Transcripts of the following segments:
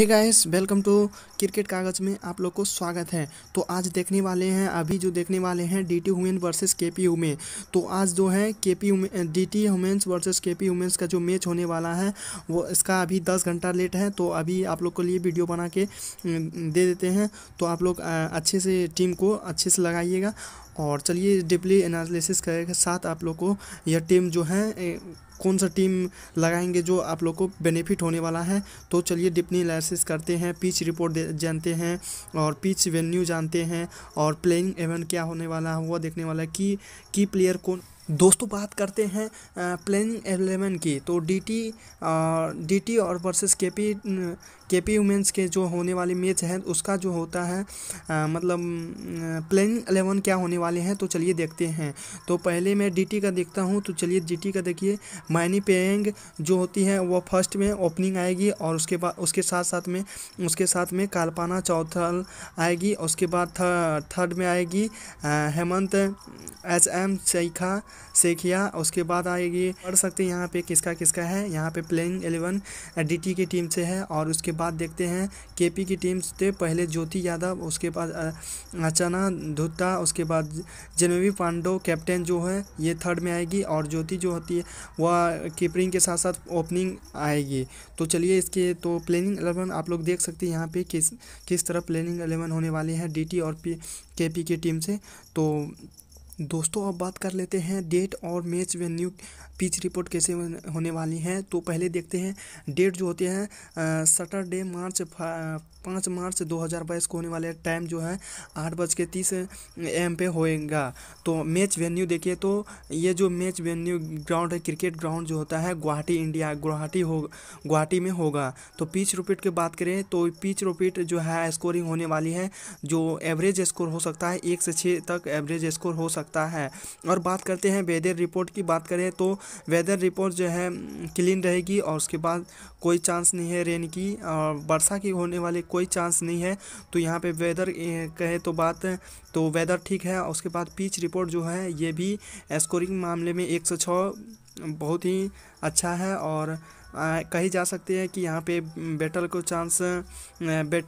hey guys welcome to cricket कागज़ में आप लोग को स्वागत है तो आज देखने वाले हैं अभी जो देखने वाले हैं D T women versus K P women तो आज जो है K P D T women's versus K P women's का जो मैच होने वाला है वो इसका अभी दस घंटा लेट है तो अभी आप लोग के लिए वीडियो बना के दे देते हैं तो आप लोग अच्छे से टीम को अच्छे से लगाइएगा और चलिए डिपली एनालिसिस के साथ आप लोग को यह टीम जो है कौन सा टीम लगाएंगे जो आप लोग को बेनिफिट होने वाला है तो चलिए डिपनी एनालिसिस करते हैं पिच रिपोर्ट जानते हैं और पिच वेन्यू जानते हैं और प्लेइंग एवन क्या होने वाला है वो देखने वाला है कि की प्लेयर कौन दोस्तों बात करते हैं प्लेइंग एलेवन की तो डीटी डीटी और versus KP K P women's के जो होने वाले मैच हैं उसका जो होता है आ, मतलब प्लेइंग एलेवन क्या होने वाले हैं तो चलिए देखते हैं तो पहले मैं डी का देखता हूँ तो चलिए डी का देखिए मैनी पेंग जो होती है वह फर्स्ट में ओपनिंग आएगी और उसके बाद उसके साथ साथ में उसके साथ में कालपाना चौथल आएगी उसके बाद थर्ड में आएगी हेमंत एच एम शेखा शेखिया उसके बाद आएगी पढ़ सकते हैं यहाँ पे किसका किसका है यहाँ पे प्लेइंग एलेवन डी की टीम से है और उसके बाद देखते हैं केपी की टीम से पहले ज्योति यादव उसके बाद अर्चना धुत्ता उसके बाद जनवी पांडो कैप्टन जो है ये थर्ड में आएगी और ज्योति जो होती है वह कीपरिंग के साथ साथ ओपनिंग आएगी तो चलिए इसके तो प्लेनिंग एलेवन आप लोग देख सकते हैं यहाँ पे किस किस तरह प्लेनिंग एलेवन होने वाली है डी और पी केपी की टीम से तो दोस्तों अब बात कर लेते हैं डेट और मैच वेन्यू पिच रिपोर्ट कैसे होने वाली हैं तो पहले देखते हैं डेट जो होते हैं सटरडे मार्च पाँच मार्च 2022 को होने वाले टाइम जो है आठ बज के तीस एम पे होएगा तो मैच वेन्यू देखिए तो ये जो मैच वेन्यू ग्राउंड है क्रिकेट ग्राउंड जो होता है गुवाहाटी इंडिया गुवाहाटी हो गुवाहाटी में होगा तो पिच रिपीट की बात करें तो पिच रिपीट जो है स्कोरिंग होने वाली है जो एवरेज स्कोर हो सकता है एक से छः तक एवरेज स्कोर हो सकता है और बात करते हैं वेदर रिपोर्ट की बात करें तो वेदर रिपोर्ट जो है क्लीन रहेगी और उसके बाद कोई चांस नहीं है रेन की और वर्षा की होने वाले कोई चांस नहीं है तो यहाँ पे वेदर कहे तो बात तो वेदर ठीक है उसके बाद पिच रिपोर्ट जो है ये भी स्कोरिंग मामले में एक बहुत ही अच्छा है और कही जा सकती है कि यहाँ पे बैटल को चांस बेट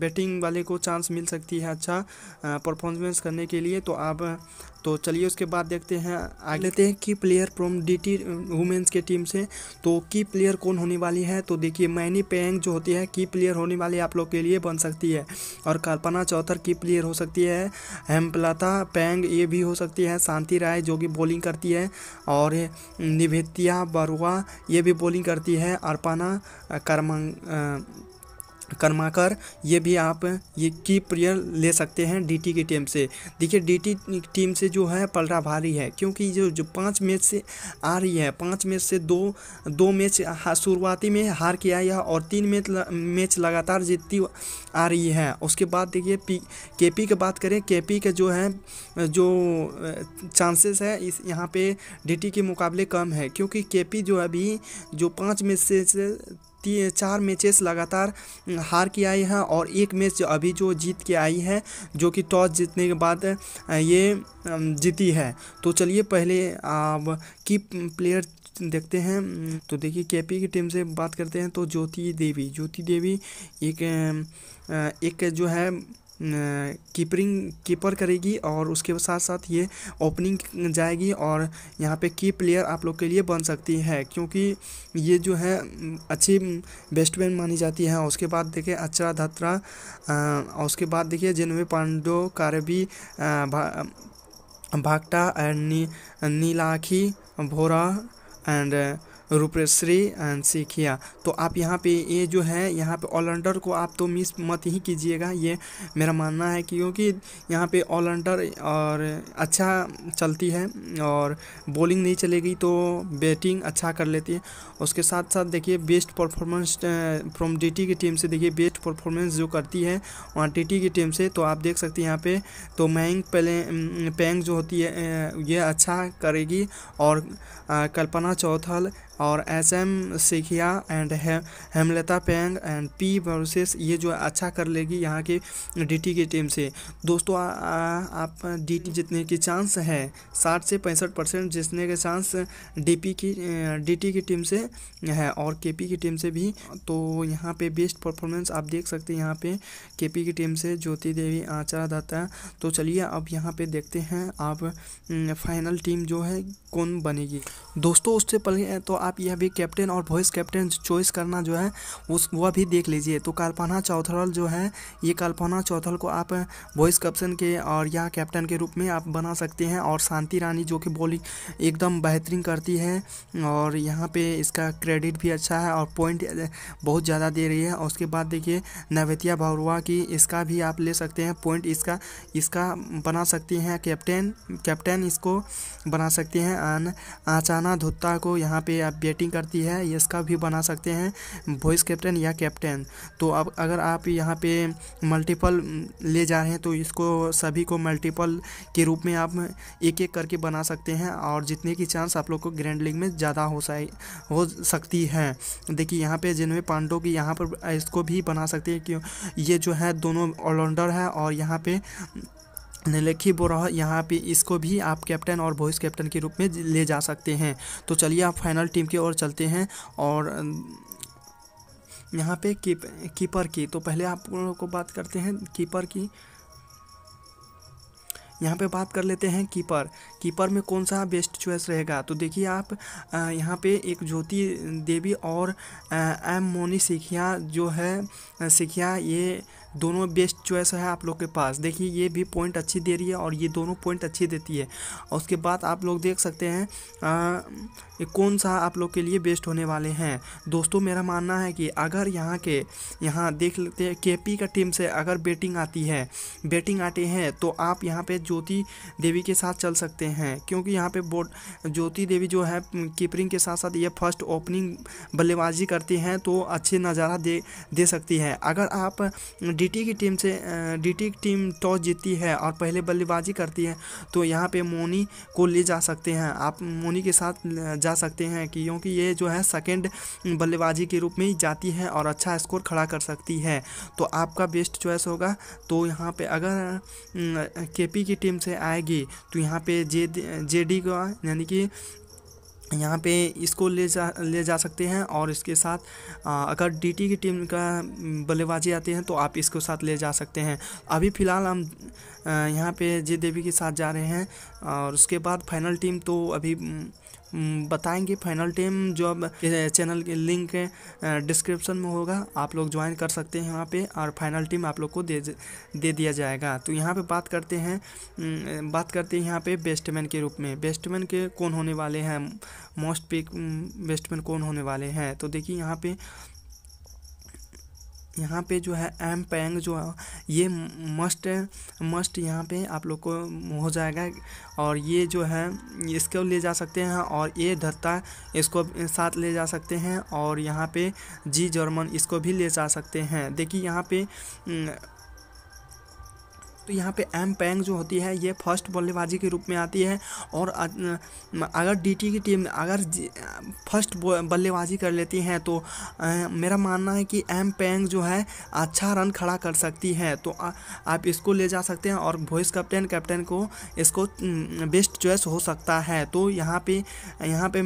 बैटिंग वाले को चांस मिल सकती है अच्छा परफॉर्मेंस करने के लिए तो आप तो चलिए उसके बाद देखते हैं आगे लेते हैं की player from D T women's के टीम से तो की प्लेयर कौन होने वाली है तो देखिए मैनी पेंग जो होती है की प्लेयर होने वाली आप लोग के लिए बन सकती है और कल्पना चौथर की प्लेयर हो सकती है हेम्पलता पेंग ये भी हो सकती है शांति राय जो कि बॉलिंग करती है और निभेतिया बरुआ ये भी बॉलिंग करती है अर्पना करमंग uh, कर्माकर ये भी आप ये की प्लेयर ले सकते हैं डीटी की टीम से देखिए डीटी टीम से जो है पलटा भारी है क्योंकि जो जो पाँच मैच से आ रही है पाँच मैच से दो दो मैच शुरुआती में हार के आई है और तीन मैच मैच लगातार जीतती आ रही है उसके बाद देखिए पी के पी की बात करें के पी के जो है जो चांसेस है इस यहाँ पे डी के मुकाबले कम है क्योंकि के पी जो अभी जो पाँच मैच से, से चार मैचेस लगातार हार के आई हैं और एक मैच अभी जो जीत के आई है जो कि टॉस जीतने के बाद ये जीती है तो चलिए पहले अब की प्लेयर देखते हैं तो देखिए केपी की टीम से बात करते हैं तो ज्योति देवी ज्योति देवी एक एक जो है कीपरिंग कीपर करेगी और उसके साथ साथ ये ओपनिंग जाएगी और यहाँ पे की प्लेयर आप लोग के लिए बन सकती है क्योंकि ये जो है अच्छी बेस्टमैन मानी जाती है उसके बाद देखिए अचरा धत्रा और उसके बाद देखिए जेनवे पांडो कारबी भा, भागटा एंड नी, नीलाखी भोरा एंड रूपेश्री सिखिया तो आप यहाँ पे ये जो है यहाँ पे ऑलराउंडर को आप तो मिस मत ही कीजिएगा ये मेरा मानना है क्योंकि यहाँ पे ऑलराउंडर और अच्छा चलती है और बॉलिंग नहीं चलेगी तो बैटिंग अच्छा कर लेती है उसके साथ साथ देखिए बेस्ट परफॉर्मेंस फ्रॉम डी की टीम से देखिए बेस्ट परफॉर्मेंस जो करती है वहाँ टी की टीम से तो आप देख सकते हैं यहाँ पे तो मैंग पहले पैंग जो होती है ये अच्छा करेगी और कल्पना चौथल और S M Sikhia and Hemlata पेंग एंड पी वर्सेस ये जो अच्छा कर लेगी यहाँ के डीटी की टीम से दोस्तों आ, आ, आप डीटी जितने की चांस है साठ से पैंसठ परसेंट जितने के चांस डीपी की डीटी की टीम से है और केपी की टीम से भी तो यहाँ पे बेस्ट परफॉर्मेंस आप देख सकते हैं यहाँ पे केपी की टीम से ज्योति देवी आचार दत्ता तो चलिए अब यहाँ पे देखते हैं आप फाइनल टीम जो है कौन बनेगी दोस्तों उससे पहले तो आप आप यह भी कैप्टन और वॉइस कैप्टन चॉइस करना जो है उस वह भी देख लीजिए तो कल्पना चौथरल जो है ये कल्पना चौथरल को आप वॉइस कैप्टन के और या कैप्टन के रूप में आप बना सकते हैं और शांति रानी जो कि बॉलिंग एकदम बेहतरीन करती है और यहाँ पर इसका क्रेडिट भी अच्छा है और पॉइंट बहुत ज़्यादा दे रही है और उसके बाद देखिए नवेतिया भावरुआ की इसका भी आप ले सकते हैं पॉइंट इसका इसका बना सकती हैं कैप्टन कैप्टन इसको बना सकते हैं आन आचाना धुत्ता को यहाँ पे आप बैटिंग करती है इसका भी बना सकते हैं वॉइस कैप्टन या कैप्टन तो अब अगर आप यहाँ पे मल्टीपल ले जा रहे हैं तो इसको सभी को मल्टीपल के रूप में आप एक एक करके बना सकते हैं और जितने की चांस आप लोग को ग्रैंड लीग में ज़्यादा हो सा हो सकती है देखिए यहाँ पर जिनमें पांडो की यहाँ पर इसको भी बना सकते हैं क्यों ये जो है दोनों ऑलराउंडर है और यहाँ पर निलेखी बोरा यहाँ पे इसको भी आप कैप्टन और वॉइस कैप्टन के रूप में ले जा सकते हैं तो चलिए आप फाइनल टीम की ओर चलते हैं और यहाँ पे कीप कीपर की तो पहले आप को बात करते हैं कीपर की यहाँ पे बात कर लेते हैं कीपर कीपर में कौन सा बेस्ट चॉइस रहेगा तो देखिए आप यहाँ पे एक ज्योति देवी और एम मोनी सिखिया जो है सिखिया ये दोनों बेस्ट चॉइस है आप लोग के पास देखिए ये भी पॉइंट अच्छी दे रही है और ये दोनों पॉइंट अच्छी देती है और उसके बाद आप लोग देख सकते हैं आ, कौन सा आप लोग के लिए बेस्ट होने वाले हैं दोस्तों मेरा मानना है कि अगर यहाँ के यहाँ देख लेते हैं के का टीम से अगर बैटिंग आती है बैटिंग आते हैं तो आप यहाँ पे ज्योति देवी के साथ चल सकते हैं क्योंकि यहाँ पे बोट ज्योति देवी जो है कीपरिंग के साथ साथ ये फर्स्ट ओपनिंग बल्लेबाजी करती हैं तो अच्छे नज़ारा दे दे सकती है अगर आप डीटी e की टीम से डीटी e की टीम टॉस जीतती है और पहले बल्लेबाजी करती है तो यहाँ पे मोनी को ले जा सकते हैं आप मोनी के साथ जा सकते हैं क्योंकि ये जो है सेकेंड बल्लेबाजी के रूप में ही जाती है और अच्छा स्कोर खड़ा कर सकती है तो आपका बेस्ट चॉइस होगा तो यहाँ पर अगर के की टीम से आएगी तो यहाँ पर जे जे डी का यानी कि यहाँ पे इसको ले जा ले जा सकते हैं और इसके साथ आ, अगर डीटी की टीम का बल्लेबाजी आते हैं तो आप इसको साथ ले जा सकते हैं अभी फ़िलहाल हम यहाँ पे जय देवी के साथ जा रहे हैं और उसके बाद फाइनल टीम तो अभी बताएंगे फाइनल टीम जो अब चैनल के लिंक डिस्क्रिप्शन में होगा आप लोग ज्वाइन कर सकते हैं वहाँ पे और फाइनल टीम आप लोग को दे दे दिया जाएगा तो यहाँ पे बात करते हैं बात करते हैं यहाँ पे बेस्टमैन के रूप में बेस्टमैन के कौन होने वाले हैं मोस्ट पिक बेस्टमैन कौन होने वाले हैं तो देखिए यहाँ पे यहाँ पे जो है एम पैंग जो है ये मस्ट मस्ट यहाँ पे आप लोग को हो जाएगा और ये जो है इसको ले जा सकते हैं और ये धत्ता इसको साथ ले जा सकते हैं और यहाँ पे जी जर्मन इसको भी ले जा सकते हैं देखिए यहाँ पे तो यहाँ पे एम पैंग जो होती है ये फर्स्ट बल्लेबाजी के रूप में आती है और अगर डीटी की टीम अगर फर्स्ट बल्लेबाजी कर लेती हैं तो मेरा मानना है कि एम पैंग जो है अच्छा रन खड़ा कर सकती है तो आप इसको ले जा सकते हैं और वॉइस कैप्टन कैप्टन को इसको बेस्ट चॉइस हो सकता है तो यहाँ पे यहाँ पे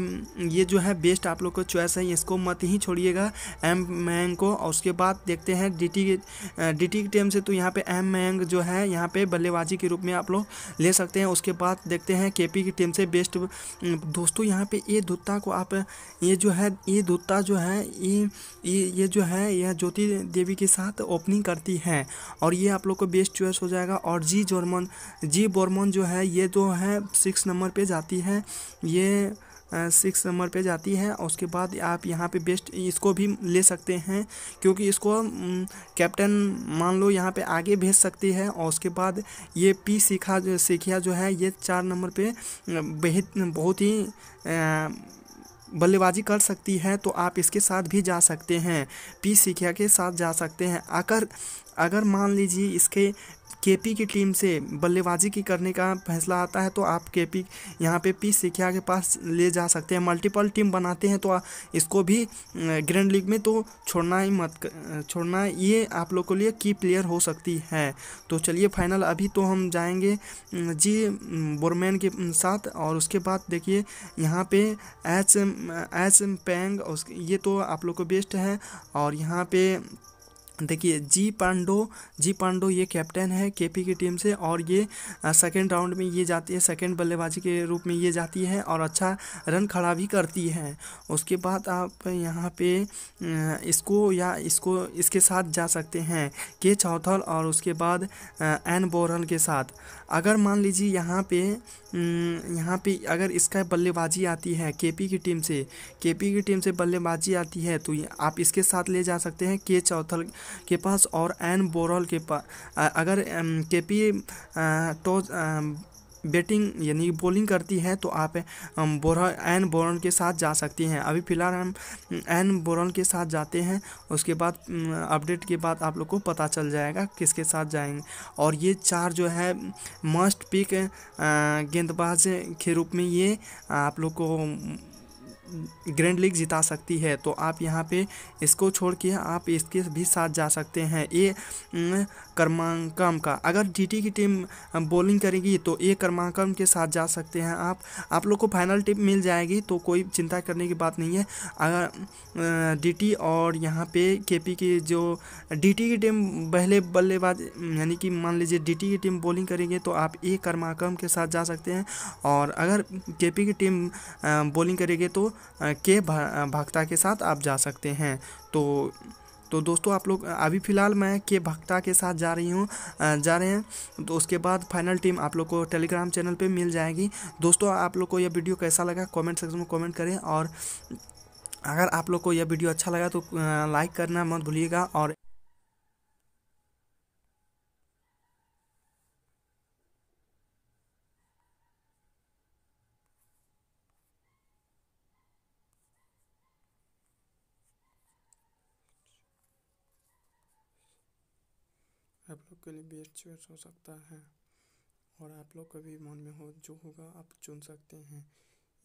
ये जो है बेस्ट आप लोग को चॉइस है इसको मत ही छोड़िएगा एम मैंग को और उसके बाद देखते हैं डी टी डी टी की टीम से तो यहाँ पे एम मैंग जो है यहाँ पे बल्लेबाजी के रूप में आप लोग ले सकते हैं उसके बाद देखते हैं के की टीम से बेस्ट दोस्तों यहाँ पे ये दुत्ता को आप ये जो है ये दुत्ता जो है ये ये जो है यह ज्योति देवी के साथ ओपनिंग करती है और ये आप लोग को बेस्ट चॉइस हो जाएगा और जी जोरमन जी बोरमन जो है ये जो तो है सिक्स नंबर पे जाती है ये सिक्स नंबर पे जाती है और उसके बाद आप यहाँ पे बेस्ट इसको भी ले सकते हैं क्योंकि इसको कैप्टन मान लो यहाँ पे आगे भेज सकती है और उसके बाद ये पी सीखा सीखिया जो है ये चार नंबर पे बेहद बहुत ही बल्लेबाजी कर सकती है तो आप इसके साथ भी जा सकते हैं पी सिखिया के साथ जा सकते हैं अगर अगर मान लीजिए इसके केपी की टीम से बल्लेबाजी की करने का फैसला आता है तो आप केपी यहाँ पे पी सिखिया के पास ले जा सकते हैं मल्टीपल टीम बनाते हैं तो इसको भी ग्रैंड लीग में तो छोड़ना ही मत छोड़ना ये आप लोग के लिए की प्लेयर हो सकती है तो चलिए फाइनल अभी तो हम जाएंगे जी बोरमैन के साथ और उसके बाद देखिए यहाँ पे एच एच पैंग ये तो आप लोग को बेस्ट है और यहाँ पे देखिए जी पांडो जी पांडो ये कैप्टन है केपी की टीम से और ये सेकेंड राउंड में ये जाती है सेकेंड बल्लेबाजी के रूप में ये जाती है और अच्छा रन खड़ा भी करती है उसके बाद आप यहाँ पे इसको या इसको इसके साथ जा सकते हैं के चौथल और उसके बाद एन बोरन के साथ अगर मान लीजिए यहाँ पे यहाँ पे अगर इसका बल्लेबाजी आती है के की टीम से के की टीम से बल्लेबाजी आती है तो आप इसके साथ ले जा सकते हैं के चौथल के पास और एन बोरल के पास अगर के पी टॉस बैटिंग यानी बॉलिंग करती है तो आप बोरा एन बोरन के साथ जा सकती हैं अभी फ़िलहाल हम एन बोरन के साथ जाते हैं उसके बाद अपडेट के बाद आप लोग को पता चल जाएगा किसके साथ जाएंगे और ये चार जो है मस्ट पिक गेंदबाज के रूप में ये आप लोग को ग्रैंड लीग जिता सकती है तो आप यहाँ पे इसको छोड़ के आप इसके भी साथ जा सकते हैं ए क्रमांकम का अगर जीटी की टीम बॉलिंग करेगी तो ए क्रमांकम के साथ जा सकते हैं आप आप लोग को फाइनल टिप मिल जाएगी तो कोई चिंता करने की बात नहीं है अगर डीटी और यहाँ पे केपी की जो डीटी की टीम पहले बल्लेबाज यानी कि मान लीजिए डी की टीम बॉलिंग करेंगे तो आप ए क्रमाक्रम के साथ जा सकते हैं और अगर के की टीम बॉलिंग करेगी तो के भक्ता के साथ आप जा सकते हैं तो तो दोस्तों आप लोग अभी फ़िलहाल मैं के भक्ता के साथ जा रही हूँ जा रहे हैं तो उसके बाद फाइनल टीम आप लोग को टेलीग्राम चैनल पे मिल जाएगी दोस्तों आप लोग को यह वीडियो कैसा लगा कमेंट सेक्शन में कमेंट करें और अगर आप लोग को यह वीडियो अच्छा लगा तो लाइक करना मत भूलिएगा और आप लोग के लिए बेस्ट चॉइस हो सकता है और आप लोग का भी मन में हो जो होगा आप चुन सकते हैं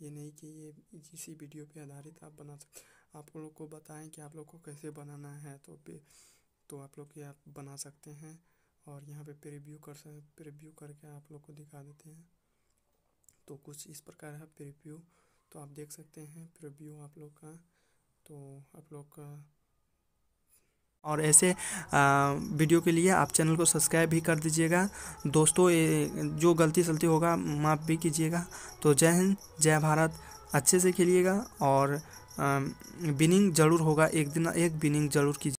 ये नहीं कि ये इसी वीडियो पे आधारित आप बना सकते आप लोग को बताएं कि आप लोग को कैसे बनाना है तो तो आप लोग ये आप बना सकते हैं और यहाँ पे प्रिव्यू कर सकते प्रिव्यू करके आप लोग को दिखा देते हैं तो कुछ इस प्रकार है प्रिव्यू तो आप देख सकते हैं प्रिव्यू आप लोग का तो आप लोग का और ऐसे वीडियो के लिए आप चैनल को सब्सक्राइब भी कर दीजिएगा दोस्तों जो गलती सलती होगा माफ़ भी कीजिएगा तो जय हिंद जय भारत अच्छे से खेलिएगा और विनिंग ज़रूर होगा एक दिन एक विनिंग ज़रूर कीजिए